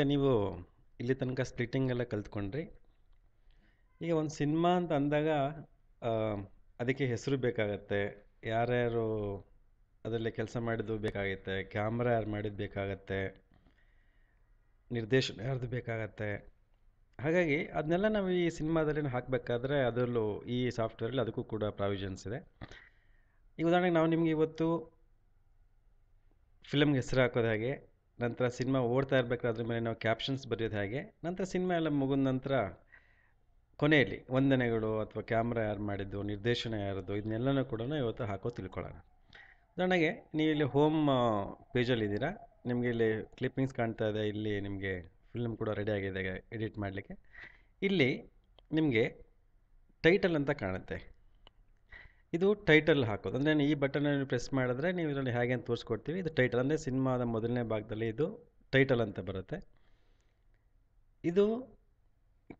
ಈಗ ನೀವು ಇಲ್ಲಿ ತನಕ ಸ್ಪ್ಲಿಟ್ಟಿಂಗ್ ಎಲ್ಲ ಕಲ್ತ್ಕೊಂಡ್ರಿ ಈಗ ಒಂದು ಸಿನಿಮಾ ಅಂತ ಅಂದಾಗ ಅದಕ್ಕೆ ಹೆಸರು ಬೇಕಾಗತ್ತೆ ಯಾರ್ಯಾರು ಅದರಲ್ಲಿ ಕೆಲಸ ಮಾಡಿದ್ದು ಬೇಕಾಗುತ್ತೆ ಕ್ಯಾಮ್ರಾ ಯಾರು ಮಾಡಿದ್ದು ಬೇಕಾಗತ್ತೆ ನಿರ್ದೇಶನ ಯಾರ್ದು ಬೇಕಾಗತ್ತೆ ಹಾಗಾಗಿ ಅದನ್ನೆಲ್ಲ ನಾವು ಈ ಸಿನಿಮಾದಲ್ಲಿ ಹಾಕಬೇಕಾದ್ರೆ ಅದರಲ್ಲೂ ಈ ಸಾಫ್ಟ್ವೇರಲ್ಲಿ ಅದಕ್ಕೂ ಕೂಡ ಪ್ರಾವಿಷನ್ಸ್ ಇದೆ ಈಗ ಉದಾಹರಣೆಗೆ ನಾವು ನಿಮಗೆ ಇವತ್ತು ಫಿಲಮ್ಗೆ ಹೆಸರು ಹಾಕೋದಾಗೆ ನಂತರ ಸಿನಿಮಾ ಓಡ್ತಾ ಇರಬೇಕಾದ್ರೆ ಅದ್ರ ಮೇಲೆ ನಾವು ಕ್ಯಾಪ್ಷನ್ಸ್ ಬರೆಯೋದು ಹಾಗೆ ನಂತರ ಸಿನಿಮಾ ಎಲ್ಲ ಮುಗಿದ ನಂತರ ಕೊನೆಯಲ್ಲಿ ವಂದನೆಗಳು ಅಥವಾ ಕ್ಯಾಮ್ರಾ ಯಾರು ಮಾಡಿದ್ದು ನಿರ್ದೇಶನ ಯಾರದ್ದು ಇದನ್ನೆಲ್ಲನೂ ಕೂಡ ಇವತ್ತು ಹಾಕೋ ತಿಳ್ಕೊಳ್ಳೋಣ ಉದಾಹರಣೆಗೆ ನೀವು ಇಲ್ಲಿ ಹೋಮ್ ಇದ್ದೀರಾ ನಿಮಗೆ ಇಲ್ಲಿ ಕ್ಲಿಪ್ಪಿಂಗ್ಸ್ ಕಾಣ್ತಾ ಇದೆ ಇಲ್ಲಿ ನಿಮಗೆ ಫಿಲ್ಮ್ ಕೂಡ ರೆಡಿ ಆಗಿದೆ ಎಡಿಟ್ ಮಾಡಲಿಕ್ಕೆ ಇಲ್ಲಿ ನಿಮಗೆ ಟೈಟಲ್ ಅಂತ ಕಾಣುತ್ತೆ ಇದು ಟೈಟಲ್ ಹಾಕೋದು ಅಂದರೆ ಈ ಬಟನ್ ಪ್ರೆಸ್ ಮಾಡಿದ್ರೆ ನೀವು ಇದರಲ್ಲಿ ಹೇಗೆ ಅಂತ ತೋರಿಸ್ಕೊಡ್ತೀವಿ ಇದು ಟೈಟಲ್ ಅಂದರೆ ಸಿನಿಮಾದ ಮೊದಲನೇ ಭಾಗದಲ್ಲಿ ಇದು ಟೈಟಲ್ ಅಂತ ಬರುತ್ತೆ ಇದು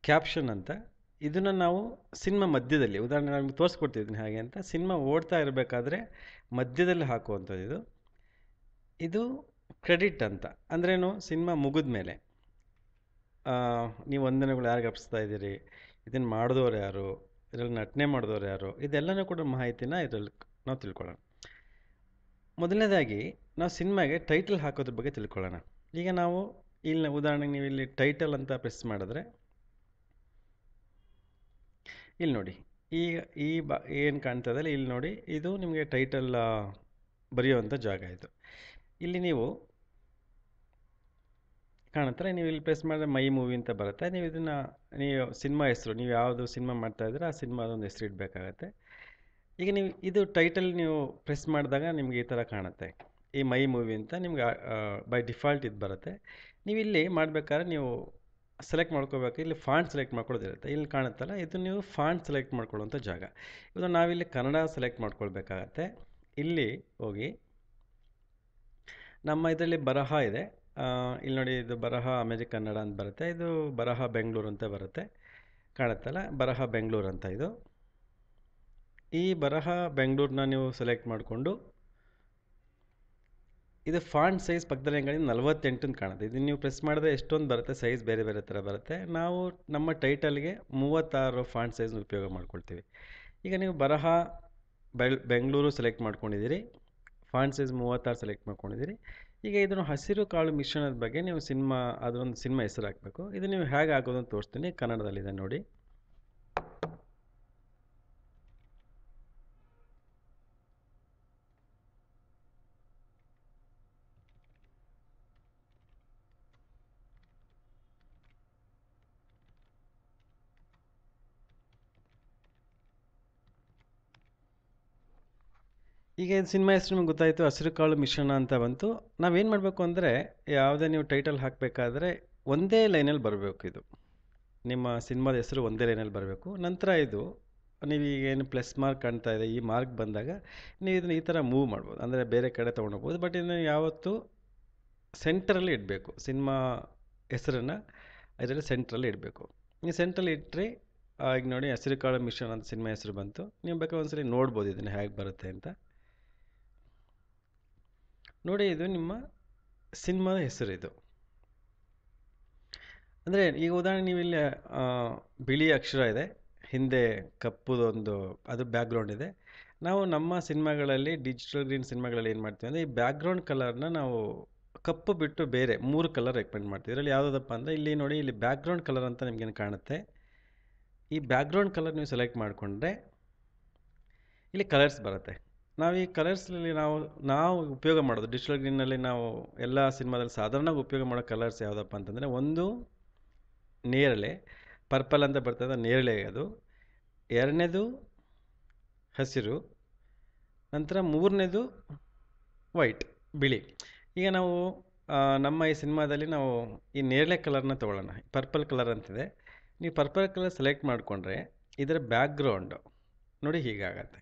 ಕ್ಯಾಪ್ಷನ್ ಅಂತ ಇದನ್ನು ನಾವು ಸಿನಿಮಾ ಮಧ್ಯದಲ್ಲಿ ಉದಾಹರಣೆ ನಮಗೆ ತೋರಿಸ್ಕೊಡ್ತಿದ್ದೀನಿ ಹಾಗೆ ಅಂತ ಸಿನಿಮಾ ಓಡ್ತಾ ಇರಬೇಕಾದ್ರೆ ಮಧ್ಯದಲ್ಲಿ ಹಾಕುವಂಥದ್ದು ಇದು ಇದು ಕ್ರೆಡಿಟ್ ಅಂತ ಅಂದ್ರೇನು ಸಿನಿಮಾ ಮುಗಿದ ಮೇಲೆ ನೀವು ವಂದನೆಗಳು ಯಾರಿಗೆ ಅಪ್ಸ್ತಾ ಇದ್ದೀರಿ ಇದನ್ನು ಮಾಡಿದವರು ಯಾರು ಇದರಲ್ಲಿ ನಟನೆ ಮಾಡಿದವ್ರು ಯಾರು ಇದೆಲ್ಲನೂ ಕೂಡ ಮಾಹಿತಿನ ಇದರಲ್ಲಿ ನಾವು ತಿಳ್ಕೊಳ್ಳೋಣ ಮೊದಲನೇದಾಗಿ ನಾವು ಸಿನಿಮಾಗೆ ಟೈಟಲ್ ಹಾಕೋದ್ರ ಬಗ್ಗೆ ತಿಳ್ಕೊಳ್ಳೋಣ ಈಗ ನಾವು ಇಲ್ಲಿ ಉದಾಹರಣೆಗೆ ನೀವು ಇಲ್ಲಿ ಟೈಟಲ್ ಅಂತ ಪ್ರೆಸ್ ಮಾಡಿದ್ರೆ ಇಲ್ಲಿ ನೋಡಿ ಈಗ ಈ ಬ ಏನು ಕಾಣ್ತದಲ್ಲ ಇಲ್ಲಿ ನೋಡಿ ಇದು ನಿಮಗೆ ಟೈಟಲ್ ಬರೆಯುವಂಥ ಜಾಗ ಇದು ಇಲ್ಲಿ ನೀವು ಕಾಣುತ್ತೆ ನೀವು ಇಲ್ಲಿ ಪ್ರೆಸ್ ಮಾಡಿದ್ರೆ ಮೈ ಮೂವಿ ಅಂತ ಬರುತ್ತೆ ನೀವು ಇದನ್ನು ನೀವು ಸಿನಿಮಾ ಹೆಸರು ನೀವು ಯಾವುದು ಸಿನಿಮಾ ಮಾಡ್ತಾ ಇದ್ರೆ ಆ ಒಂದು ಹೆಸರು ಇಡಬೇಕಾಗತ್ತೆ ಈಗ ನೀವು ಇದು ಟೈಟಲ್ ನೀವು ಪ್ರೆಸ್ ಮಾಡಿದಾಗ ನಿಮಗೆ ಈ ಥರ ಕಾಣುತ್ತೆ ಈ ಮೈ ಮೂವಿ ಅಂತ ನಿಮ್ಗೆ ಬೈ ಡಿಫಾಲ್ಟ್ ಇದು ಬರುತ್ತೆ ನೀವು ಇಲ್ಲಿ ಮಾಡಬೇಕಾದ್ರೆ ನೀವು ಸೆಲೆಕ್ಟ್ ಮಾಡ್ಕೋಬೇಕು ಇಲ್ಲಿ ಫಾಂಟ್ ಸೆಲೆಕ್ಟ್ ಮಾಡ್ಕೊಳ್ಳೋದಿರುತ್ತೆ ಇಲ್ಲಿ ಕಾಣುತ್ತಲ್ಲ ಇದು ನೀವು ಫಾಂಟ್ ಸೆಲೆಕ್ಟ್ ಮಾಡ್ಕೊಳ್ಳುವಂಥ ಜಾಗ ಇದು ನಾವಿಲ್ಲಿ ಕನ್ನಡ ಸೆಲೆಕ್ಟ್ ಮಾಡ್ಕೊಳ್ಬೇಕಾಗತ್ತೆ ಇಲ್ಲಿ ಹೋಗಿ ನಮ್ಮ ಇದರಲ್ಲಿ ಬರಹ ಇದೆ ಇಲ್ಲಿ ನೋಡಿ ಇದು ಬರಹ ಅಮೇರಿಕ ಕನ್ನಡ ಅಂತ ಬರುತ್ತೆ ಇದು ಬರಹ ಬೆಂಗಳೂರು ಅಂತ ಬರುತ್ತೆ ಕಾಣುತ್ತಲ್ಲ ಬರಹ ಬೆಂಗಳೂರು ಅಂತ ಇದು ಈ ಬರಹ ಬೆಂಗಳೂರನ್ನ ನೀವು ಸೆಲೆಕ್ಟ್ ಮಾಡಿಕೊಂಡು ಇದು ಫಾಂಟ್ ಸೈಜ್ ಪಕ್ಕದಲ್ಲಿ ಹೆಂಗೆ ನಲ್ವತ್ತೆಂಟು ಕಾಣುತ್ತೆ ಇದನ್ನು ನೀವು ಪ್ರೆಸ್ ಮಾಡಿದ್ರೆ ಎಷ್ಟೊಂದು ಬರುತ್ತೆ ಸೈಜ್ ಬೇರೆ ಬೇರೆ ಥರ ಬರುತ್ತೆ ನಾವು ನಮ್ಮ ಟೈಟಲ್ಗೆ ಮೂವತ್ತಾರು ಫಾಂಟ್ ಸೈಜ್ನ ಉಪಯೋಗ ಮಾಡ್ಕೊಳ್ತೀವಿ ಈಗ ನೀವು ಬರಹ ಬೆಂಗಳೂರು ಸೆಲೆಕ್ಟ್ ಮಾಡ್ಕೊಂಡಿದ್ದೀರಿ ಫಾಂಟ್ ಸೈಸ್ ಮೂವತ್ತಾರು ಸೆಲೆಕ್ಟ್ ಮಾಡ್ಕೊಂಡಿದ್ದೀರಿ ಈಗ ಇದನ್ನು ಹಸಿರು ಕಾಳು ಮಿಶ್ರಣದ ಬಗ್ಗೆ ನೀವು ಸಿನಿಮಾ ಅದೊಂದು ಸಿನಿಮಾ ಹೆಸರು ಹಾಕಬೇಕು ಇದು ನೀವು ಹೇಗೆ ಹಾಕೋದು ಅಂತ ತೋರಿಸ್ತೀನಿ ಕನ್ನಡದಲ್ಲಿದೆ ನೋಡಿ ಈಗ ಏನು ಸಿನಿಮಾ ಹೆಸರು ನಿಮಗೆ ಗೊತ್ತಾಯಿತು ಹಸಿರು ಕಾಳು ಮಿಶ್ರಣ ಅಂತ ಬಂತು ನಾವೇನು ಮಾಡಬೇಕು ಅಂದರೆ ಯಾವುದೇ ನೀವು ಟೈಟಲ್ ಹಾಕಬೇಕಾದ್ರೆ ಒಂದೇ ಲೈನಲ್ಲಿ ಬರಬೇಕು ಇದು ನಿಮ್ಮ ಸಿನಿಮಾದ ಹೆಸರು ಒಂದೇ ಲೈನಲ್ಲಿ ಬರಬೇಕು ನಂತರ ಇದು ನೀವೀಗೇನು ಏನು ಪ್ಲಸ್ ಮಾರ್ಕ್ ಕಾಣ್ತಾ ಇದೆ ಈ ಮಾರ್ಕ್ ಬಂದಾಗ ನೀವು ಇದನ್ನು ಈ ಥರ ಮೂವ್ ಮಾಡ್ಬೋದು ಅಂದರೆ ಬೇರೆ ಕಡೆ ತೊಗೊಂಡೋಗ್ಬೋದು ಬಟ್ ಇದನ್ನು ಯಾವತ್ತೂ ಸೆಂಟ್ರಲ್ಲಿ ಇಡಬೇಕು ಸಿನಿಮಾ ಹೆಸರನ್ನು ಇದರಲ್ಲಿ ಸೆಂಟ್ರಲ್ಲಿ ಇಡಬೇಕು ನೀವು ಸೆಂಟ್ರಲ್ಲಿ ಇಟ್ಟರೆ ಈಗ ನೋಡಿ ಹಸಿರು ಕಾಳು ಮಿಶ್ರಣ ಅಂತ ಸಿನಿಮಾ ಹೆಸರು ಬಂತು ನೀವು ಬೇಕಾದ್ರೆ ಒಂದ್ಸರಿ ನೋಡ್ಬೋದು ಇದನ್ನು ಹೇಗೆ ಬರುತ್ತೆ ಅಂತ ನೋಡಿ ಇದು ನಿಮ್ಮ ಸಿನಿಮಾದ ಹೆಸರು ಇದು ಅಂದರೆ ಈಗ ಉದಾಹರಣೆ ನೀವು ಇಲ್ಲಿ ಬಿಳಿ ಅಕ್ಷರ ಇದೆ ಹಿಂದೆ ಕಪ್ಪುದೊಂದು ಅದು ಬ್ಯಾಕ್ಗ್ರೌಂಡ್ ಇದೆ ನಾವು ನಮ್ಮ ಸಿನಿಮಾಗಳಲ್ಲಿ ಡಿಜಿಟಲ್ ಗ್ರೀನ್ ಸಿನಿಮಾಗಳಲ್ಲಿ ಏನು ಮಾಡ್ತೀವಿ ಅಂದರೆ ಈ ಬ್ಯಾಕ್ಗ್ರೌಂಡ್ ಕಲರ್ನ ನಾವು ಕಪ್ಪು ಬಿಟ್ಟು ಬೇರೆ ಮೂರು ಕಲರ್ ರೆಕಮೆಂಡ್ ಮಾಡ್ತೀವಿ ಇದರಲ್ಲಿ ಯಾವುದಪ್ಪ ಅಂದರೆ ಇಲ್ಲಿ ನೋಡಿ ಇಲ್ಲಿ ಬ್ಯಾಕ್ಗ್ರೌಂಡ್ ಕಲರ್ ಅಂತ ನಿಮಗೇನು ಕಾಣುತ್ತೆ ಈ ಬ್ಯಾಕ್ಗ್ರೌಂಡ್ ಕಲರ್ ನೀವು ಸೆಲೆಕ್ಟ್ ಮಾಡಿಕೊಂಡ್ರೆ ಇಲ್ಲಿ ಕಲರ್ಸ್ ಬರುತ್ತೆ ನಾವು ಈ ಕಲರ್ಸ್ನಲ್ಲಿ ನಾವು ನಾವು ಉಪಯೋಗ ಮಾಡೋದು ಡಿಜಿಟಲ್ ನಲ್ಲಿ ನಾವು ಎಲ್ಲ ಸಿನಿಮಾದಲ್ಲಿ ಸಾಧಾರಣವಾಗಿ ಉಪಯೋಗ ಮಾಡೋ ಕಲರ್ಸ್ ಯಾವುದಪ್ಪ ಅಂತಂದರೆ ಒಂದು ನೇರಳೆ ಪರ್ಪಲ್ ಅಂತ ಬರ್ತದೆ ನೇರಳೆ ಅದು ಎರಡನೇದು ಹಸಿರು ನಂತರ ಮೂರನೇದು ವೈಟ್ ಬಿಳಿ ಈಗ ನಾವು ನಮ್ಮ ಈ ಸಿನಿಮಾದಲ್ಲಿ ನಾವು ಈ ನೇರಳೆ ಕಲರ್ನ ತೊಗೊಳ್ಳೋಣ ಪರ್ಪಲ್ ಕಲರ್ ಅಂತಿದೆ ನೀವು ಪರ್ಪಲ್ ಕಲರ್ ಸೆಲೆಕ್ಟ್ ಮಾಡಿಕೊಂಡ್ರೆ ಇದರ ಬ್ಯಾಕ್ಗ್ರೌಂಡು ನೋಡಿ ಹೀಗಾಗತ್ತೆ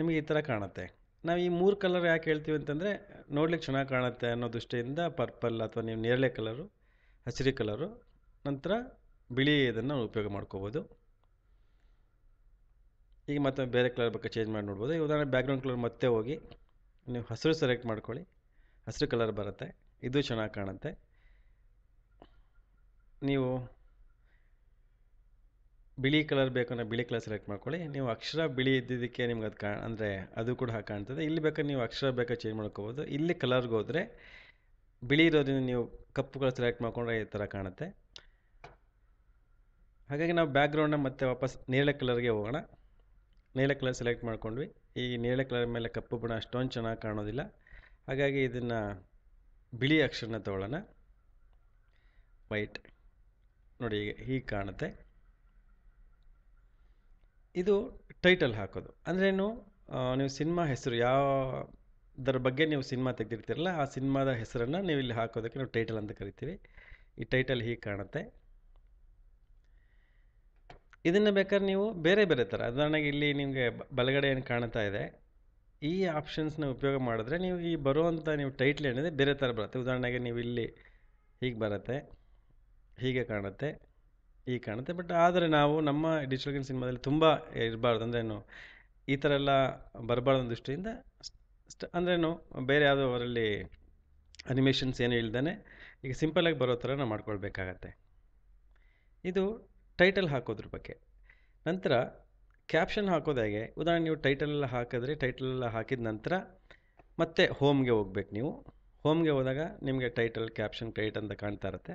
ನಿಮಗೆ ಈ ಥರ ಕಾಣುತ್ತೆ ನಾವು ಈ ಮೂರು ಕಲರ್ ಯಾಕೆ ಹೇಳ್ತೀವಿ ಅಂತಂದರೆ ನೋಡ್ಲಿಕ್ಕೆ ಚೆನ್ನಾಗಿ ಕಾಣುತ್ತೆ ಅನ್ನೋ ದೃಷ್ಟಿಯಿಂದ ಪರ್ಪಲ್ ಅಥವಾ ನೀವು ನೇರಳೆ ಕಲರು ಹಸಿರು ಕಲರು ನಂತರ ಬಿಳಿ ಇದನ್ನು ಉಪಯೋಗ ಮಾಡ್ಕೋಬೋದು ಈಗ ಮತ್ತೆ ಬೇರೆ ಕಲರ್ ಬಗ್ಗೆ ಚೇಂಜ್ ಮಾಡಿ ನೋಡ್ಬೋದು ಈ ಉದಾಹರಣೆ ಬ್ಯಾಕ್ಗ್ರೌಂಡ್ ಕಲರ್ ಮತ್ತೆ ಹೋಗಿ ನೀವು ಹಸಿರು ಸೆಲೆಕ್ಟ್ ಮಾಡ್ಕೊಳ್ಳಿ ಹಸಿರು ಕಲರ್ ಬರುತ್ತೆ ಇದು ಚೆನ್ನಾಗಿ ಕಾಣುತ್ತೆ ನೀವು ಬಿಳಿ ಕಲರ್ ಬೇಕು ಅಂದರೆ ಬಿಳಿ ಕಲರ್ ಸೆಲೆಕ್ಟ್ ಮಾಡ್ಕೊಳ್ಳಿ ನೀವು ಅಕ್ಷರ ಬಿಳಿ ಇದ್ದಿದ್ದಕ್ಕೆ ನಿಮ್ಗೆ ಅದು ಕಾ ಅಂದರೆ ಅದು ಕೂಡ ಕಾಣ್ತದೆ ಇಲ್ಲಿ ಬೇಕಾದ್ರೆ ನೀವು ಅಕ್ಷರ ಬೇಕಾದ್ರೆ ಚೇಂಜ್ ಮಾಡ್ಕೋಬೋದು ಇಲ್ಲಿ ಕಲರ್ಗೆ ಹೋದರೆ ಬಿಳಿ ಇರೋದ್ರಿಂದ ನೀವು ಕಪ್ಪು ಕಲರ್ ಸೆಲೆಕ್ಟ್ ಮಾಡಿಕೊಂಡ್ರೆ ಈ ಥರ ಕಾಣುತ್ತೆ ಹಾಗಾಗಿ ನಾವು ಬ್ಯಾಕ್ಗ್ರೌಂಡ್ನ ಮತ್ತೆ ವಾಪಸ್ ನೇರಳೆ ಕಲರ್ಗೆ ಹೋಗೋಣ ನೇರಳೆ ಕಲರ್ ಸೆಲೆಕ್ಟ್ ಮಾಡ್ಕೊಂಡ್ವಿ ಈ ನೇಳೆ ಕಲರ್ ಮೇಲೆ ಕಪ್ಪು ಬಣ್ಣ ಅಷ್ಟೊಂದು ಚೆನ್ನಾಗಿ ಕಾಣೋದಿಲ್ಲ ಹಾಗಾಗಿ ಇದನ್ನು ಬಿಳಿ ಅಕ್ಷರನ ತೊಗೊಳ್ಳೋಣ ವೈಟ್ ನೋಡಿ ಈಗ ಹೀಗೆ ಕಾಣುತ್ತೆ ಇದು ಟೈಟಲ್ ಹಾಕೋದು ಅಂದ್ರೇನು ನೀವು ಸಿನಿಮಾ ಹೆಸರು ಯಾವುದರ ಬಗ್ಗೆ ನೀವು ಸಿನಿಮಾ ತೆಗೆದಿರ್ತೀರಲ್ಲ ಆ ಸಿನಿಮಾದ ಹೆಸರನ್ನು ನೀವು ಇಲ್ಲಿ ಹಾಕೋದಕ್ಕೆ ನಾವು ಟೈಟಲ್ ಅಂತ ಕರಿತೀವಿ ಈ ಟೈಟಲ್ ಹೀಗೆ ಕಾಣುತ್ತೆ ಇದನ್ನು ಬೇಕಾದ್ರೆ ನೀವು ಬೇರೆ ಬೇರೆ ಥರ ಉದಾಹರಣೆಗೆ ಇಲ್ಲಿ ನಿಮಗೆ ಬಲಗಡೆ ಏನು ಕಾಣ್ತಾ ಇದೆ ಈ ಆಪ್ಷನ್ಸ್ನ ಉಪಯೋಗ ಮಾಡಿದ್ರೆ ನೀವು ಈ ಬರುವಂಥ ನೀವು ಟೈಟ್ಲ್ ಏನಿದೆ ಬೇರೆ ಥರ ಬರುತ್ತೆ ಉದಾಹರಣೆಗೆ ನೀವು ಇಲ್ಲಿ ಹೀಗೆ ಬರುತ್ತೆ ಹೀಗೆ ಕಾಣುತ್ತೆ ಈ ಕಾಣುತ್ತೆ ಬಟ್ ಆದರೆ ನಾವು ನಮ್ಮ ಡಿಜಿಟಲ್ ಗೇಮ್ ಸಿನಿಮಾದಲ್ಲಿ ತುಂಬ ಇರಬಾರ್ದು ಅಂದ್ರೇನು ಈ ಥರ ಎಲ್ಲ ಬರಬಾರ್ದು ದೃಷ್ಟಿಯಿಂದ ಸ್ಟ್ ಅಂದ್ರೇನು ಬೇರೆ ಯಾವುದೋ ಅವರಲ್ಲಿ ಅನಿಮೇಷನ್ಸ್ ಏನು ಇಲ್ದೇ ಈಗ ಸಿಂಪಲಾಗಿ ಬರೋ ಥರ ನಾವು ಮಾಡ್ಕೊಳ್ಬೇಕಾಗತ್ತೆ ಇದು ಟೈಟಲ್ ಹಾಕೋದ್ರ ಬಗ್ಗೆ ನಂತರ ಕ್ಯಾಪ್ಷನ್ ಹಾಕೋದಾಗೆ ಉದಾಹರಣೆ ನೀವು ಟೈಟಲೆಲ್ಲ ಹಾಕಿದ್ರೆ ಟೈಟಲೆಲ್ಲ ಹಾಕಿದ ನಂತರ ಮತ್ತೆ ಹೋಮ್ಗೆ ಹೋಗ್ಬೇಕು ನೀವು ಹೋಮ್ಗೆ ಹೋದಾಗ ನಿಮಗೆ ಟೈಟಲ್ ಕ್ಯಾಪ್ಷನ್ ಕ್ರೆಡಿಟ್ ಅಂತ ಕಾಣ್ತಾ ಇರುತ್ತೆ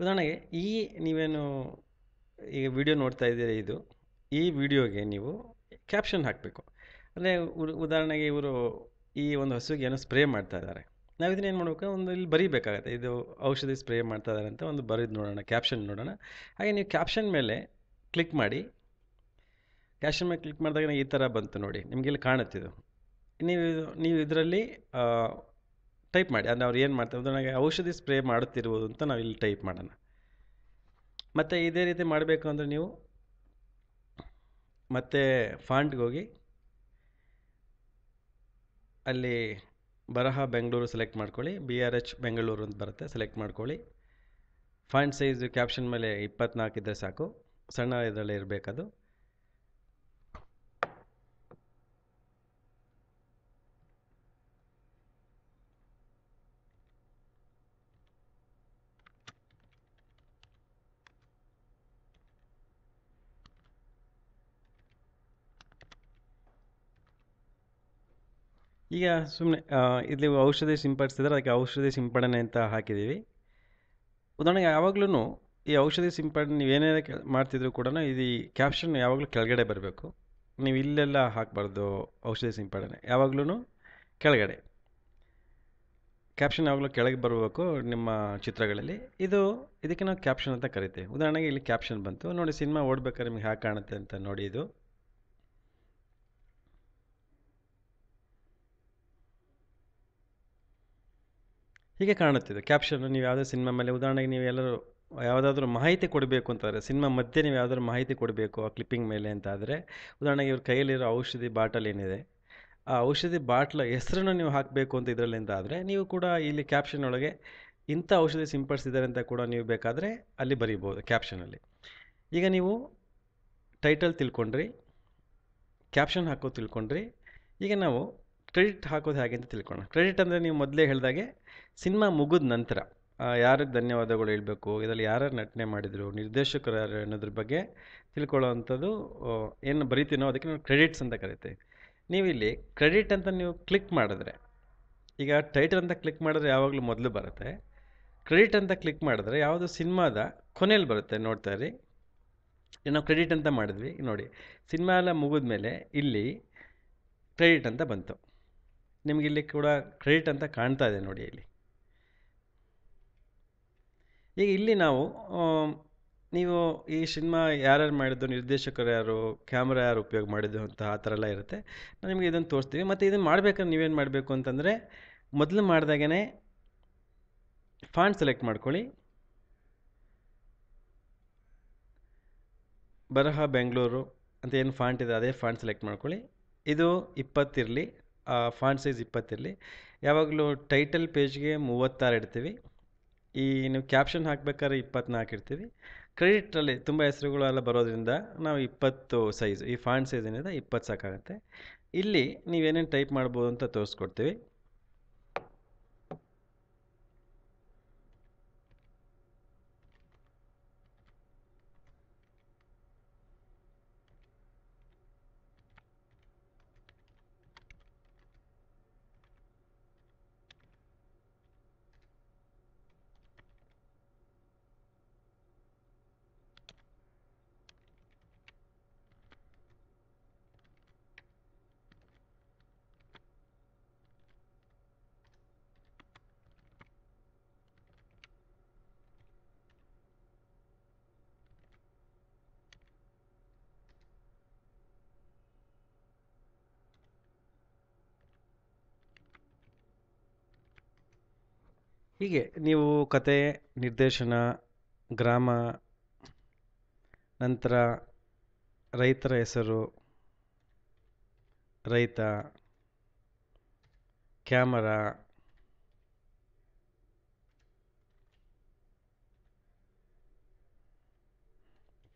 ಉದಾಹರಣೆಗೆ ಈ ನೀವೇನು ಈಗ ವಿಡಿಯೋ ನೋಡ್ತಾ ಇದ್ದೀರಿ ಇದು ಈ ವಿಡಿಯೋಗೆ ನೀವು ಕ್ಯಾಪ್ಷನ್ ಹಾಕಬೇಕು ಅಂದರೆ ಉದಾಹರಣೆಗೆ ಇವರು ಈ ಒಂದು ಹಸುಗೆ ಏನೋ ಸ್ಪ್ರೇ ಮಾಡ್ತಾ ಇದ್ದಾರೆ ನಾವು ಇದನ್ನ ಏನು ಮಾಡಬೇಕು ಒಂದು ಇಲ್ಲಿ ಬರೀಬೇಕಾಗತ್ತೆ ಇದು ಔಷಧಿ ಸ್ಪ್ರೇ ಮಾಡ್ತಾ ಇದ್ದಾರೆ ಅಂತ ಒಂದು ಬರೀದು ನೋಡೋಣ ಕ್ಯಾಪ್ಷನ್ ನೋಡೋಣ ಹಾಗೆ ನೀವು ಕ್ಯಾಪ್ಷನ್ ಮೇಲೆ ಕ್ಲಿಕ್ ಮಾಡಿ ಕ್ಯಾಪ್ಷನ್ ಮೇಲೆ ಕ್ಲಿಕ್ ಮಾಡಿದಾಗ ಈ ಥರ ಬಂತು ನೋಡಿ ನಿಮಗೆ ಇಲ್ಲಿ ಕಾಣುತ್ತಿದ್ದು ನೀವು ನೀವು ಇದರಲ್ಲಿ ಟೈಪ್ ಮಾಡಿ ಅಂದರೆ ಅವ್ರು ಏನು ಮಾಡ್ತಾರೆ ಉದಾಹರಣೆಗೆ ಔಷಧಿ ಸ್ಪ್ರೇ ಮಾಡುತ್ತಿರುವುದು ಅಂತ ನಾವು ಇಲ್ಲಿ ಟೈಪ್ ಮಾಡೋಣ ಮತ್ತು ಇದೇ ರೀತಿ ಮಾಡಬೇಕು ಅಂದರೆ ನೀವು ಮತ್ತೆ ಫಾಂಟ್ಗೆ ಹೋಗಿ ಅಲ್ಲಿ ಬರಹ ಬೆಂಗಳೂರು ಸೆಲೆಕ್ಟ್ ಮಾಡ್ಕೊಳ್ಳಿ ಬಿ ಆರ್ ಎಚ್ ಬೆಂಗಳೂರು ಅಂತ ಬರುತ್ತೆ ಸೆಲೆಕ್ಟ್ ಮಾಡ್ಕೊಳ್ಳಿ ಫಾಂಟ್ ಸೈಜು ಕ್ಯಾಪ್ಷನ್ ಮೇಲೆ ಇಪ್ಪತ್ನಾಲ್ಕು ಇದ್ದರೆ ಸಾಕು ಸಣ್ಣ ಇದರಲ್ಲಿ ಇರಬೇಕದು ಈಗ ಸುಮ್ಮನೆ ಇಲ್ಲಿ ಔಷಧಿ ಸಿಂಪಡಿಸ್ತಿದ್ರೆ ಅದಕ್ಕೆ ಔಷಧಿ ಸಿಂಪಡಣೆ ಅಂತ ಹಾಕಿದ್ದೀವಿ ಉದಾಹರಣೆಗೆ ಯಾವಾಗಲೂ ಈ ಔಷಧಿ ಸಿಂಪಡಣೆ ನೀವು ಕೆ ಮಾಡ್ತಿದ್ರು ಕೂಡ ಇದು ಕ್ಯಾಪ್ಷನ್ ಯಾವಾಗಲೂ ಕೆಳಗಡೆ ಬರಬೇಕು ನೀವು ಇಲ್ಲೆಲ್ಲ ಹಾಕಬಾರ್ದು ಔಷಧಿ ಸಿಂಪಡಣೆ ಯಾವಾಗಲೂ ಕೆಳಗಡೆ ಕ್ಯಾಪ್ಷನ್ ಯಾವಾಗಲೂ ಕೆಳಗೆ ಬರಬೇಕು ನಿಮ್ಮ ಚಿತ್ರಗಳಲ್ಲಿ ಇದು ಇದಕ್ಕೆ ನಾವು ಕ್ಯಾಪ್ಷನ್ ಅಂತ ಕರಿತೇವೆ ಉದಾಹರಣೆಗೆ ಇಲ್ಲಿ ಕ್ಯಾಪ್ಷನ್ ಬಂತು ನೋಡಿ ಸಿನಿಮಾ ಓಡ್ಬೇಕಾದ್ರೆ ನಿಮ್ಗೆ ಹೇಗೆ ಕಾಣುತ್ತೆ ಅಂತ ನೋಡಿ ಇದು ಹೀಗೆ ಕಾಣುತ್ತಿದೆ ಕ್ಯಾಪ್ಷನ್ ನೀವು ಯಾವುದೇ ಸಿನಿಮಾ ಮೇಲೆ ಉದಾಹರಣೆಗೆ ನೀವು ಎಲ್ಲರೂ ಯಾವುದಾದ್ರೂ ಮಾಹಿತಿ ಕೊಡಬೇಕು ಅಂತಂದರೆ ಸಿನಿಮಾ ಮಧ್ಯೆ ನೀವು ಯಾವುದಾದ್ರೂ ಮಾಹಿತಿ ಕೊಡಬೇಕು ಆ ಕ್ಲಿಪ್ಪಿಂಗ್ ಮೇಲೆ ಅಂತಾದರೆ ಉದಾಹರಣೆಗೆ ಇವ್ರ ಕೈಯಲ್ಲಿರೋ ಔಷಧಿ ಬಾಟಲ್ ಏನಿದೆ ಆ ಔಷಧಿ ಬಾಟ್ಲ ಹೆಸರನ್ನು ನೀವು ಹಾಕಬೇಕು ಅಂತ ಇದರಲ್ಲಿಂದ ಆದರೆ ನೀವು ಕೂಡ ಇಲ್ಲಿ ಕ್ಯಾಪ್ಷನ್ ಒಳಗೆ ಇಂಥ ಔಷಧಿ ಸಿಂಪಡಿಸಿದ್ದಾರೆ ಅಂತ ಕೂಡ ನೀವು ಬೇಕಾದರೆ ಅಲ್ಲಿ ಬರೀಬೋದು ಕ್ಯಾಪ್ಷನಲ್ಲಿ ಈಗ ನೀವು ಟೈಟಲ್ ತಿಳ್ಕೊಂಡ್ರಿ ಕ್ಯಾಪ್ಷನ್ ಹಾಕೋ ತಿಳ್ಕೊಂಡ್ರಿ ಈಗ ನಾವು ಕ್ರೆಡಿಟ್ ಹಾಕೋದು ಹೇಗೆ ಅಂತ ತಿಳ್ಕೊಳ್ಳೋಣ ಕ್ರೆಡಿಟ್ ಅಂದರೆ ನೀವು ಮೊದಲೇ ಹೇಳಿದಾಗೆ ಸಿನಿಮಾ ಮುಗಿದ ನಂತರ ಯಾರಿಗೆ ಧನ್ಯವಾದಗಳು ಹೇಳಬೇಕು ಇದರಲ್ಲಿ ಯಾರು ನಟನೆ ಮಾಡಿದರು ನಿರ್ದೇಶಕರು ಯಾರು ಅನ್ನೋದ್ರ ಬಗ್ಗೆ ತಿಳ್ಕೊಳ್ಳೋ ಅಂಥದ್ದು ಏನು ಬರಿತೀನೋ ಅದಕ್ಕೆ ನಾವು ಕ್ರೆಡಿಟ್ಸ್ ಅಂತ ಕರಿತೀವಿ ನೀವು ಇಲ್ಲಿ ಕ್ರೆಡಿಟ್ ಅಂತ ನೀವು ಕ್ಲಿಕ್ ಮಾಡಿದ್ರೆ ಈಗ ಟೈಟಲ್ ಅಂತ ಕ್ಲಿಕ್ ಮಾಡಿದ್ರೆ ಯಾವಾಗಲೂ ಮೊದಲು ಬರುತ್ತೆ ಕ್ರೆಡಿಟ್ ಅಂತ ಕ್ಲಿಕ್ ಮಾಡಿದ್ರೆ ಯಾವುದು ಸಿನಿಮಾದ ಕೊನೆಯಲ್ಲಿ ಬರುತ್ತೆ ನೋಡ್ತಾ ಇರಿ ನಾವು ಕ್ರೆಡಿಟ್ ಅಂತ ಮಾಡಿದ್ವಿ ನೋಡಿ ಸಿನಿಮಾ ಎಲ್ಲ ಮುಗಿದ ಮೇಲೆ ಇಲ್ಲಿ ಕ್ರೆಡಿಟ್ ಅಂತ ಬಂತು ನಿಮಗೆ ಇಲ್ಲಿ ಕೂಡ ಕ್ರೆಡಿಟ್ ಅಂತ ಕಾಣ್ತಾ ಇದೆ ನೋಡಿ ಇಲ್ಲಿ ಈಗ ಇಲ್ಲಿ ನಾವು ನೀವು ಈ ಸಿನಿಮಾ ಯಾರ್ಯಾರು ಮಾಡಿದ್ದು ನಿರ್ದೇಶಕರು ಯಾರು ಕ್ಯಾಮ್ರಾ ಯಾರು ಉಪಯೋಗ ಮಾಡಿದ್ದು ಅಂತ ಆ ಥರ ಎಲ್ಲ ಇರುತ್ತೆ ನಿಮಗೆ ಇದನ್ನು ತೋರಿಸ್ತೀವಿ ಮತ್ತು ಇದನ್ನು ಮಾಡ್ಬೇಕಾದ್ರೆ ನೀವೇನು ಮಾಡಬೇಕು ಅಂತಂದರೆ ಮೊದಲು ಮಾಡಿದಾಗೇ ಫಾಂಟ್ ಸೆಲೆಕ್ಟ್ ಮಾಡ್ಕೊಳ್ಳಿ ಬರಹ ಬೆಂಗಳೂರು ಅಂತ ಏನು ಫಾಂಟ್ ಇದೆ ಅದೇ ಫಾಂಟ್ ಸೆಲೆಕ್ಟ್ ಮಾಡ್ಕೊಳ್ಳಿ ಇದು ಇಪ್ಪತ್ತಿರಲಿ ಫಾಂಟ್ ಸೈಜ್ ಇಪ್ಪತ್ತಿರಲಿ ಯಾವಾಗಲೂ ಟೈಟಲ್ ಪೇಜ್ಗೆ ಮೂವತ್ತಾರು ಇಡ್ತೀವಿ ಈ ನೀವು ಕ್ಯಾಪ್ಷನ್ ಹಾಕ್ಬೇಕಾದ್ರೆ ಇಪ್ಪತ್ನಾಲ್ಕು ಇರ್ತೀವಿ ಕ್ರೆಡಿಟ್ರಲ್ಲಿ ತುಂಬ ಹೆಸರುಗಳು ಎಲ್ಲ ಬರೋದ್ರಿಂದ ನಾವು ಇಪ್ಪತ್ತು ಸೈಜ್ ಈ ಫಾಂಟ್ ಸೈಜ್ ಏನಿದೆ ಇಪ್ಪತ್ತು ಸಾಕಾಗುತ್ತೆ ಇಲ್ಲಿ ನೀವೇನೇನು ಟೈಪ್ ಮಾಡ್ಬೋದು ಅಂತ ತೋರಿಸ್ಕೊಡ್ತೀವಿ ಹೀಗೆ ನೀವು ಕತೆ ನಿರ್ದೇಶನ ಗ್ರಾಮ ನಂತರ ರೈತರ ಹೆಸರು ರೈತ ಕ್ಯಾಮರಾ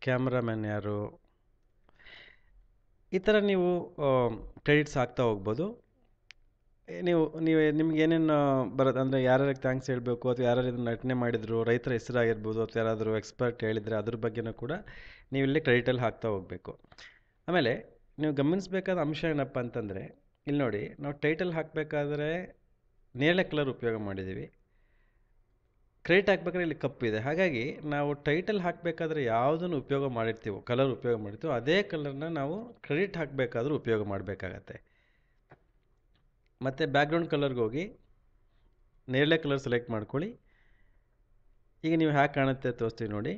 ಕ್ಯಾಮ್ರಾಮ್ಯಾನ್ ಯಾರು ಈ ಥರ ನೀವು ಕ್ರೆಡಿಟ್ಸ್ ಆಗ್ತಾ ಹೋಗ್ಬೋದು ನೀವು ನೀವು ನಿಮ್ಗೆ ಏನೇನು ಬರುತ್ತೆ ಅಂದರೆ ಯಾರ್ಯಾರಿಗೆ ಥ್ಯಾಂಕ್ಸ್ ಹೇಳಬೇಕು ಅಥವಾ ಯಾರ್ಯಾರು ನಟನೆ ಮಾಡಿದರು ರೈತರ ಹೆಸರಾಗಿರ್ಬೋದು ಅಥವಾ ಯಾರಾದರೂ ಎಕ್ಸ್ಪರ್ಟ್ ಹೇಳಿದರೆ ಅದ್ರ ಬಗ್ಗೆನೂ ಕೂಡ ನೀವು ಇಲ್ಲಿ ಕ್ರೆಡಿಟಲ್ಲಿ ಹಾಕ್ತಾ ಹೋಗಬೇಕು ಆಮೇಲೆ ನೀವು ಗಮನಿಸಬೇಕಾದ ಅಂಶ ಏನಪ್ಪ ಅಂತಂದರೆ ಇಲ್ಲಿ ನೋಡಿ ನಾವು ಟೈಟಲ್ ಹಾಕಬೇಕಾದ್ರೆ ನೇರಳೆ ಕಲರ್ ಉಪಯೋಗ ಮಾಡಿದ್ದೀವಿ ಕ್ರೆಡಿಟ್ ಹಾಕ್ಬೇಕಾದ್ರೆ ಇಲ್ಲಿ ಕಪ್ಪಿದೆ ಹಾಗಾಗಿ ನಾವು ಟೈಟಲ್ ಹಾಕಬೇಕಾದ್ರೆ ಯಾವುದನ್ನು ಉಪಯೋಗ ಮಾಡಿರ್ತೀವೋ ಕಲರ್ ಉಪಯೋಗ ಮಾಡಿರ್ತೀವೋ ಅದೇ ಕಲರ್ನ ನಾವು ಕ್ರೆಡಿಟ್ ಹಾಕಬೇಕಾದ್ರೂ ಉಪಯೋಗ ಮಾಡಬೇಕಾಗತ್ತೆ ಮತ್ತು ಬ್ಯಾಕ್ಗ್ರೌಂಡ್ ಕಲರ್ಗೆ ಹೋಗಿ ನೇರಳೆ ಕಲರ್ ಸೆಲೆಕ್ಟ್ ಮಾಡ್ಕೊಳ್ಳಿ ಈಗ ನೀವು ಹ್ಯಾಕ್ ಕಾಣುತ್ತೆ ತೋರಿಸ್ತೀವಿ ನೋಡಿ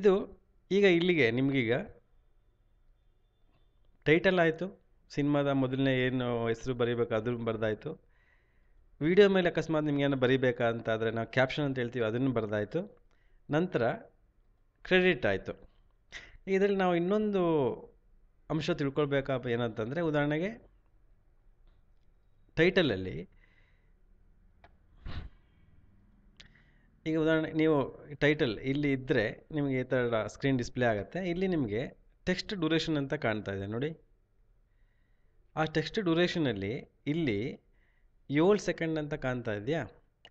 ಇದು ಈಗ ಇಲ್ಲಿಗೆ ನಿಮಗೀಗ ಟೈಟಲ್ ಆಯಿತು ಸಿನಿಮಾದ ಮೊದಲನೇ ಏನು ಹೆಸರು ಬರೀಬೇಕು ಅದನ್ನು ಬರೆದಾಯಿತು ವಿಡಿಯೋ ಮೇಲೆ ಅಕಸ್ಮಾತ್ ನಿಮಗೇನು ಬರಿಬೇಕಾ ಅಂತಾದರೆ ನಾವು ಕ್ಯಾಪ್ಷನ್ ಅಂತ ಹೇಳ್ತೀವಿ ಅದನ್ನು ಬರೆದಾಯಿತು ನಂತರ ಕ್ರೆಡಿಟ್ ಆಯಿತು ಇದರಲ್ಲಿ ನಾವು ಇನ್ನೊಂದು ಅಂಶ ತಿಳ್ಕೊಳ್ಬೇಕಾದ ಏನಂತಂದರೆ ಉದಾಹರಣೆಗೆ ಟೈಟಲಲ್ಲಿ ಈಗ ಉದಾಹರಣೆ ನೀವು ಟೈಟಲ್ ಇಲ್ಲಿ ಇದ್ದರೆ ನಿಮಗೆ ಈ ಥರ ಸ್ಕ್ರೀನ್ ಡಿಸ್ಪ್ಲೇ ಆಗುತ್ತೆ ಇಲ್ಲಿ ನಿಮಗೆ ಟೆಕ್ಸ್ಟ್ ಡ್ಯೂರೇಷನ್ ಅಂತ ಕಾಣ್ತಾ ಇದೆ ನೋಡಿ ಆ ಟೆಕ್ಸ್ಟ್ ಡ್ಯೂರೇಷನಲ್ಲಿ ಇಲ್ಲಿ ಏಳು ಸೆಕೆಂಡ್ ಅಂತ ಕಾಣ್ತಾ ಇದೆಯಾ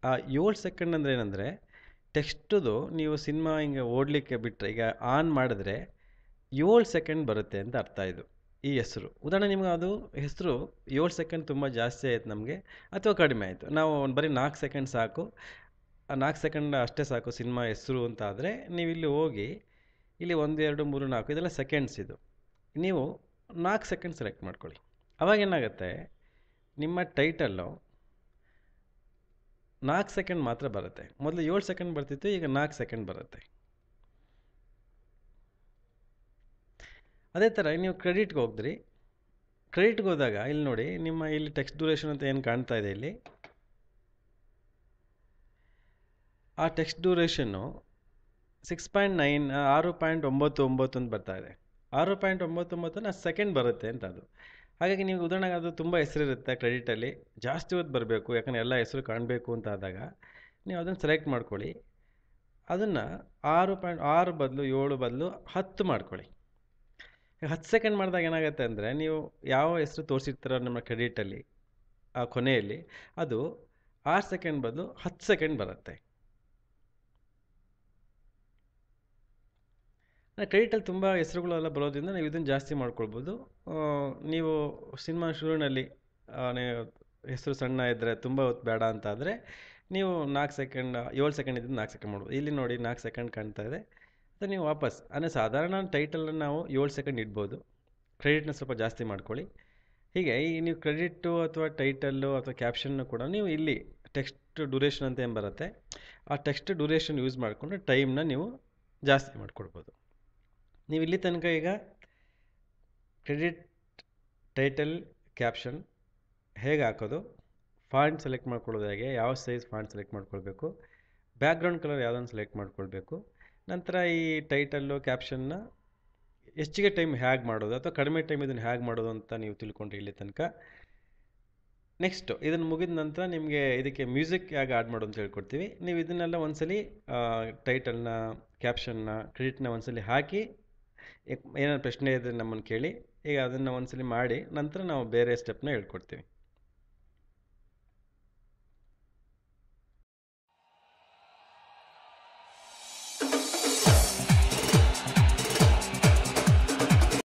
ಆ ಏಳು ಸೆಕೆಂಡ್ ಅಂದರೆ ಏನಂದರೆ ಟೆಕ್ಸ್ಟುದು ನೀವು ಸಿನಿಮಾ ಹಿಂಗೆ ಓಡಲಿಕ್ಕೆ ಬಿಟ್ಟರೆ ಈಗ ಆನ್ ಮಾಡಿದ್ರೆ ಏಳು ಸೆಕೆಂಡ್ ಬರುತ್ತೆ ಅಂತ ಅರ್ಥ ಇದು ಈ ಹೆಸರು ಉದಾಹರಣೆ ನಿಮ್ಗೆ ಅದು ಹೆಸರು ಏಳು ಸೆಕೆಂಡ್ ತುಂಬ ಜಾಸ್ತಿ ಆಯಿತು ನಮಗೆ ಅಥವಾ ಕಡಿಮೆ ಆಯಿತು ನಾವು ಬರೀ ನಾಲ್ಕು ಸೆಕೆಂಡ್ ಸಾಕು ಆ ನಾಲ್ಕು ಸೆಕೆಂಡ್ ಅಷ್ಟೇ ಸಾಕು ಸಿನಿಮಾ ಹೆಸರು ಅಂತ ಆದರೆ ನೀವು ಇಲ್ಲಿ ಹೋಗಿ ಇಲ್ಲಿ ಒಂದು ಎರಡು ಮೂರು ನಾಲ್ಕು ಇದೆಲ್ಲ ಸೆಕೆಂಡ್ಸ್ ಇದು ನೀವು ನಾಲ್ಕು ಸೆಕೆಂಡ್ ಸೆಲೆಕ್ಟ್ ಮಾಡ್ಕೊಳ್ಳಿ ಅವಾಗೇನಾಗುತ್ತೆ ಏನಾಗುತ್ತೆ ನಿಮ್ಮ ಟೈಟಲ್ಲು ನಾಲ್ಕು ಸೆಕೆಂಡ್ ಮಾತ್ರ ಬರುತ್ತೆ ಮೊದಲು ಏಳು ಸೆಕೆಂಡ್ ಬರ್ತಿತ್ತು ಈಗ ನಾಲ್ಕು ಸೆಕೆಂಡ್ ಬರುತ್ತೆ ಅದೇ ಥರ ನೀವು ಕ್ರೆಡಿಟ್ಗೆ ಹೋಗಿದ್ರಿ ಕ್ರೆಡಿಟ್ಗೆ ಹೋದಾಗ ಇಲ್ಲಿ ನೋಡಿ ನಿಮ್ಮ ಇಲ್ಲಿ ಟೆಕ್ಸ್ಟ್ ಡ್ಯೂರೇಷನ್ ಅಂತ ಏನು ಕಾಣ್ತಾ ಇದೆ ಇಲ್ಲಿ ಆ ಟೆಕ್ಸ್ಟ್ ಡ್ಯೂರೇಷನ್ನು ಸಿಕ್ಸ್ ಪಾಯಿಂಟ್ ನೈನ್ ಆರು ಪಾಯಿಂಟ್ ಒಂಬತ್ತು ಒಂಬತ್ತು ಅಂತ ಬರ್ತಾ ಇದೆ ಆರು ಪಾಯಿಂಟ್ ಒಂಬತ್ತು ಸೆಕೆಂಡ್ ಬರುತ್ತೆ ಅಂತ ಅದು ಹಾಗಾಗಿ ನೀವು ಉದಾಹರಣೆಗೆ ಅದು ತುಂಬ ಹೆಸರಿರುತ್ತೆ ಕ್ರೆಡಿಟಲ್ಲಿ ಜಾಸ್ತಿ ಹೊತ್ತು ಬರಬೇಕು ಯಾಕಂದರೆ ಎಲ್ಲ ಹೆಸರು ಕಾಣಬೇಕು ಅಂತ ಆದಾಗ ನೀವು ಅದನ್ನು ಸೆಲೆಕ್ಟ್ ಮಾಡ್ಕೊಳ್ಳಿ ಅದನ್ನು ಆರು ಪಾಯಿಂಟ್ ಆರು ಬದಲು ಏಳು ಬದಲು ಹತ್ತು ಮಾಡ್ಕೊಳ್ಳಿ ಹತ್ತು ಸೆಕೆಂಡ್ ಮಾಡಿದಾಗ ಏನಾಗುತ್ತೆ ಅಂದರೆ ನೀವು ಯಾವ ಹೆಸರು ತೋರಿಸಿರ್ತೀರೋ ನಮ್ಮ ಕ್ರೆಡಿಟಲ್ಲಿ ಆ ಕೊನೆಯಲ್ಲಿ ಅದು ಆರು ಸೆಕೆಂಡ್ ಬದಲು ಹತ್ತು ಸೆಕೆಂಡ್ ಬರುತ್ತೆ ಕ್ರೆಡಿಟಲ್ಲಿ ತುಂಬ ಹೆಸರುಗಳೆಲ್ಲ ಬರೋದ್ರಿಂದ ನೀವು ಇದನ್ನು ಜಾಸ್ತಿ ಮಾಡ್ಕೊಳ್ಬೋದು ನೀವು ಸಿನಿಮಾ ಶುರುವಿನಲ್ಲಿ ಹೆಸರು ಸಣ್ಣ ಇದ್ದರೆ ತುಂಬ ಹೊತ್ತು ಬೇಡ ಅಂತ ಆದರೆ ನೀವು ನಾಲ್ಕು ಸೆಕೆಂಡ್ ಏಳು ಸೆಕೆಂಡ್ ಇದ್ದಿದ್ದು ನಾಲ್ಕು ಸೆಕೆಂಡ್ ಮಾಡ್ಬೋದು ಇಲ್ಲಿ ನೋಡಿ ನಾಲ್ಕು ಸೆಕೆಂಡ್ ಕಾಣ್ತಾ ಇದೆ ಅದು ನೀವು ವಾಪಸ್ ಅಂದರೆ ಸಾಧಾರಣ ಟೈಟಲನ್ನು ನಾವು ಏಳು ಸೆಕೆಂಡ್ ಇಡ್ಬೋದು ಕ್ರೆಡಿಟ್ನ ಸ್ವಲ್ಪ ಜಾಸ್ತಿ ಮಾಡ್ಕೊಳ್ಳಿ ಹೀಗೆ ಈ ನೀವು ಕ್ರೆಡಿಟು ಅಥವಾ ಟೈಟಲ್ಲು ಅಥವಾ ಕ್ಯಾಪ್ಷನ್ನು ಕೂಡ ನೀವು ಇಲ್ಲಿ ಟೆಕ್ಸ್ಟ್ ಡ್ಯೂರೇಷನ್ ಅಂತ ಏನು ಬರುತ್ತೆ ಆ ಟೆಕ್ಸ್ಟ್ ಡ್ಯೂರೇಷನ್ ಯೂಸ್ ಮಾಡಿಕೊಂಡು ಟೈಮ್ನ ನೀವು ಜಾಸ್ತಿ ಮಾಡಿಕೊಡ್ಬೋದು ನೀವು ಇಲ್ಲಿ ತನಕ ಈಗ ಕ್ರೆಡಿಟ್ ಟೈಟಲ್ ಕ್ಯಾಪ್ಷನ್ ಹೇಗೆ ಹಾಕೋದು ಫಾಂಟ್ ಸೆಲೆಕ್ಟ್ ಮಾಡ್ಕೊಳ್ಳೋದು ಹೇಗೆ ಯಾವ ಸೈಜ್ ಫಾಂಟ್ ಸೆಲೆಕ್ಟ್ ಮಾಡ್ಕೊಳ್ಬೇಕು ಬ್ಯಾಕ್ಗ್ರೌಂಡ್ ಕಲರ್ ಯಾವುದನ್ನು ಸೆಲೆಕ್ಟ್ ಮಾಡ್ಕೊಳ್ಬೇಕು ನಂತರ ಈ ಟೈಟಲ್ಲು ಕ್ಯಾಪ್ಷನ್ನ ಹೆಚ್ಚಿಗೆ ಟೈಮ್ ಹೇಗೆ ಮಾಡೋದು ಅಥವಾ ಕಡಿಮೆ ಟೈಮ್ ಇದನ್ನು ಹೇಗೆ ಮಾಡೋದು ಅಂತ ನೀವು ತಿಳ್ಕೊಂಡ್ರಿ ಇಲ್ಲಿ ತನಕ ನೆಕ್ಸ್ಟು ಇದನ್ನು ಮುಗಿದ ನಂತರ ನಿಮಗೆ ಇದಕ್ಕೆ ಮ್ಯೂಸಿಕ್ ಹೇಗೆ ಆ್ಯಡ್ ಮಾಡೋದು ಅಂತ ಹೇಳ್ಕೊಡ್ತೀವಿ ನೀವು ಇದನ್ನೆಲ್ಲ ಒಂದ್ಸಲಿ ಟೈಟಲ್ನ ಕ್ಯಾಪ್ಷನ್ನ ಕ್ರೆಡಿಟ್ನ ಒಂದ್ಸಲಿ ಹಾಕಿ ಏನಾದ್ರು ಪ್ರಶ್ನೆ ಇದ್ದರೆ ನಮ್ಮನ್ನು ಕೇಳಿ ಈಗ ಅದನ್ನು ಒಂದ್ಸಲಿ ಮಾಡಿ ನಂತರ ನಾವು ಬೇರೆ ಸ್ಟೆಪ್ನ ಹೇಳ್ಕೊಡ್ತೀವಿ